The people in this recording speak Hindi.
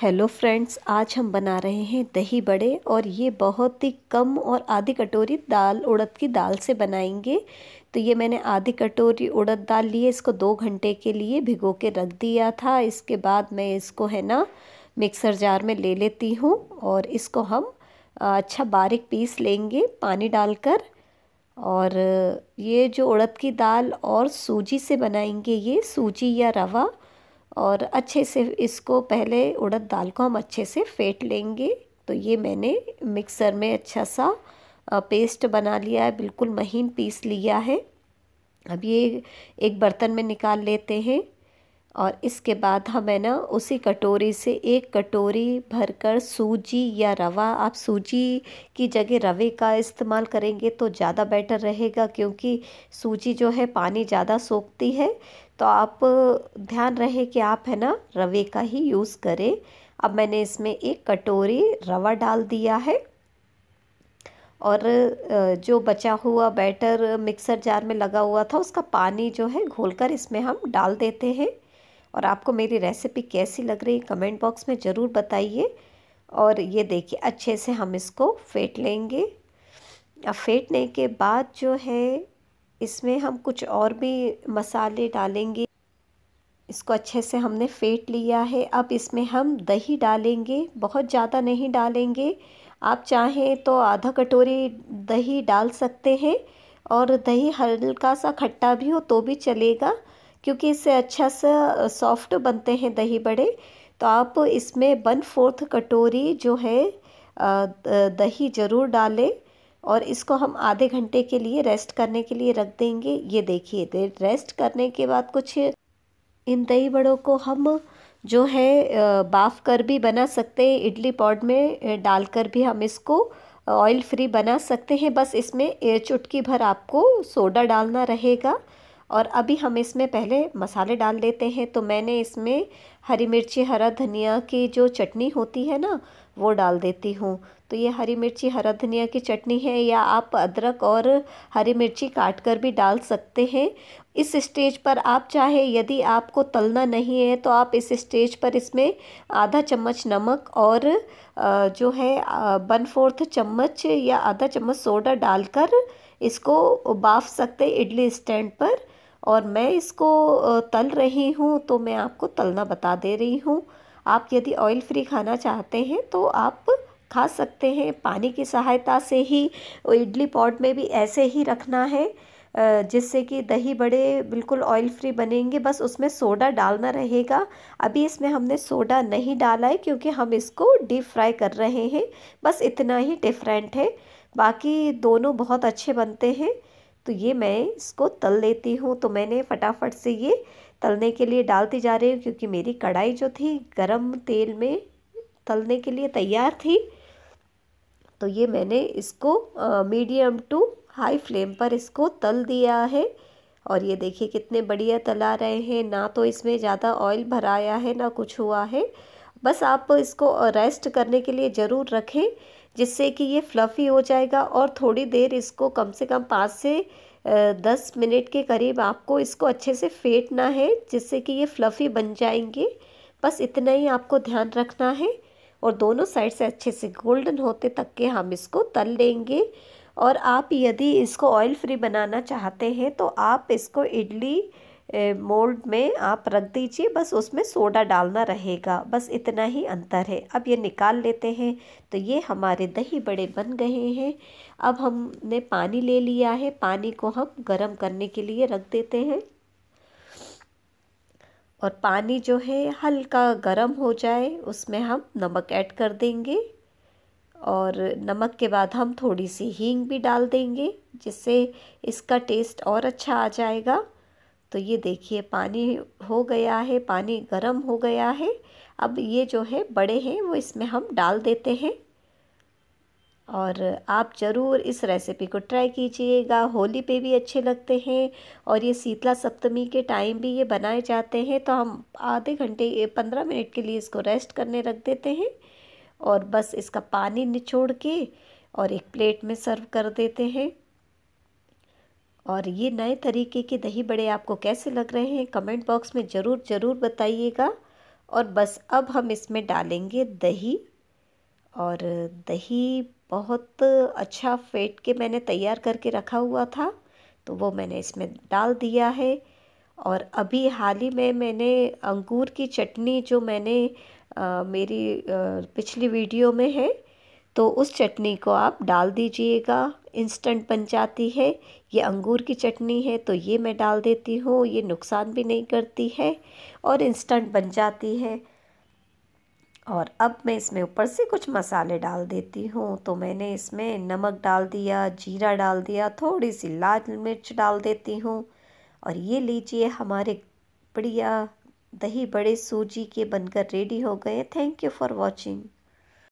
हेलो फ्रेंड्स आज हम बना रहे हैं दही बड़े और ये बहुत ही कम और आधी कटोरी दाल उड़द की दाल से बनाएंगे तो ये मैंने आधी कटोरी उड़द दाल ली है इसको दो घंटे के लिए भिगो के रख दिया था इसके बाद मैं इसको है ना मिक्सर जार में ले लेती हूँ और इसको हम अच्छा बारीक पीस लेंगे पानी डालकर और ये जो उड़द की दाल और सूजी से बनाएंगे ये सूजी या रवा और अच्छे से इसको पहले उड़द दाल को हम अच्छे से फेंट लेंगे तो ये मैंने मिक्सर में अच्छा सा पेस्ट बना लिया है बिल्कुल महीन पीस लिया है अब ये एक बर्तन में निकाल लेते हैं और इसके बाद हम है ना उसी कटोरी से एक कटोरी भरकर सूजी या रवा आप सूजी की जगह रवे का इस्तेमाल करेंगे तो ज़्यादा बेटर रहेगा क्योंकि सूजी जो है पानी ज़्यादा सोखती है तो आप ध्यान रहे कि आप है ना रवे का ही यूज़ करें अब मैंने इसमें एक कटोरी रवा डाल दिया है और जो बचा हुआ बैटर मिक्सर जार में लगा हुआ था उसका पानी जो है घोलकर इसमें हम डाल देते हैं और आपको मेरी रेसिपी कैसी लग रही कमेंट बॉक्स में ज़रूर बताइए और ये देखिए अच्छे से हम इसको फेंट लेंगे अब फेंटने के बाद जो है इसमें हम कुछ और भी मसाले डालेंगे इसको अच्छे से हमने फेंट लिया है अब इसमें हम दही डालेंगे बहुत ज़्यादा नहीं डालेंगे आप चाहें तो आधा कटोरी दही डाल सकते हैं और दही हल्का सा खट्टा भी हो तो भी चलेगा क्योंकि इससे अच्छा सा सॉफ्ट बनते हैं दही बड़े तो आप इसमें वन फोर्थ कटोरी जो है दही ज़रूर डालें और इसको हम आधे घंटे के लिए रेस्ट करने के लिए रख देंगे ये देखिए दे रेस्ट करने के बाद कुछ इन दही बड़ों को हम जो है बाफ कर भी बना सकते हैं इडली पॉड में डालकर भी हम इसको ऑयल फ्री बना सकते हैं बस इसमें चुटकी भर आपको सोडा डालना रहेगा और अभी हम इसमें पहले मसाले डाल लेते हैं तो मैंने इसमें हरी मिर्ची हरा धनिया की जो चटनी होती है ना वो डाल देती हूँ तो ये हरी मिर्ची हरा धनिया की चटनी है या आप अदरक और हरी मिर्ची काट कर भी डाल सकते हैं इस स्टेज पर आप चाहे यदि आपको तलना नहीं है तो आप इस स्टेज पर इसमें आधा चम्मच नमक और जो है वन फोर्थ चम्मच या आधा चम्मच सोडा डालकर इसको बाफ सकते इडली स्टैंड पर और मैं इसको तल रही हूँ तो मैं आपको तलना बता दे रही हूँ आप यदि ऑयल फ्री खाना चाहते हैं तो आप खा सकते हैं पानी की सहायता से ही इडली पॉट में भी ऐसे ही रखना है जिससे कि दही बड़े बिल्कुल ऑयल फ्री बनेंगे बस उसमें सोडा डालना रहेगा अभी इसमें हमने सोडा नहीं डाला है क्योंकि हम इसको डीप फ्राई कर रहे हैं बस इतना ही डिफरेंट है बाकी दोनों बहुत अच्छे बनते हैं तो ये मैं इसको तल लेती हूँ तो मैंने फटाफट से ये तलने के लिए डालती जा रही हूँ क्योंकि मेरी कढ़ाई जो थी गर्म तेल में तलने के लिए तैयार थी तो ये मैंने इसको मीडियम टू हाई फ्लेम पर इसको तल दिया है और ये देखिए कितने बढ़िया तला रहे हैं ना तो इसमें ज़्यादा ऑयल भराया है ना कुछ हुआ है बस आप इसको रेस्ट करने के लिए ज़रूर रखें जिससे कि ये फ्लफ़ी हो जाएगा और थोड़ी देर इसको कम से कम पाँच से दस मिनट के करीब आपको इसको अच्छे से फेंटना है जिससे कि ये फ्लफ़ी बन जाएंगे बस इतना ही आपको ध्यान रखना है और दोनों साइड से अच्छे से गोल्डन होते तक के हम इसको तल लेंगे और आप यदि इसको ऑयल फ्री बनाना चाहते हैं तो आप इसको इडली मोल्ड में आप रख दीजिए बस उसमें सोडा डालना रहेगा बस इतना ही अंतर है अब ये निकाल लेते हैं तो ये हमारे दही बड़े बन गए हैं अब हमने पानी ले लिया है पानी को हम गर्म करने के लिए रख देते हैं और पानी जो है हल्का गर्म हो जाए उसमें हम नमक ऐड कर देंगे और नमक के बाद हम थोड़ी सी हींग भी डाल देंगे जिससे इसका टेस्ट और अच्छा आ जाएगा तो ये देखिए पानी हो गया है पानी गर्म हो गया है अब ये जो है बड़े हैं वो इसमें हम डाल देते हैं और आप ज़रूर इस रेसिपी को ट्राई कीजिएगा होली पे भी अच्छे लगते हैं और ये शीतला सप्तमी के टाइम भी ये बनाए जाते हैं तो हम आधे घंटे पंद्रह मिनट के लिए इसको रेस्ट करने रख देते हैं और बस इसका पानी निचोड़ के और एक प्लेट में सर्व कर देते हैं और ये नए तरीके के दही बड़े आपको कैसे लग रहे हैं कमेंट बॉक्स में ज़रूर ज़रूर बताइएगा और बस अब हम इसमें डालेंगे दही और दही बहुत अच्छा फेंट के मैंने तैयार करके रखा हुआ था तो वो मैंने इसमें डाल दिया है और अभी हाल ही में मैंने अंगूर की चटनी जो मैंने आ, मेरी आ, पिछली वीडियो में है तो उस चटनी को आप डाल दीजिएगा इंस्टेंट बन जाती है ये अंगूर की चटनी है तो ये मैं डाल देती हूँ ये नुकसान भी नहीं करती है और इंस्टेंट बन जाती है और अब मैं इसमें ऊपर से कुछ मसाले डाल देती हूँ तो मैंने इसमें नमक डाल दिया जीरा डाल दिया थोड़ी सी लाल मिर्च डाल देती हूँ और ये लीजिए हमारे बढ़िया दही बड़े सूजी के बनकर रेडी हो गए थैंक यू फॉर वॉचिंग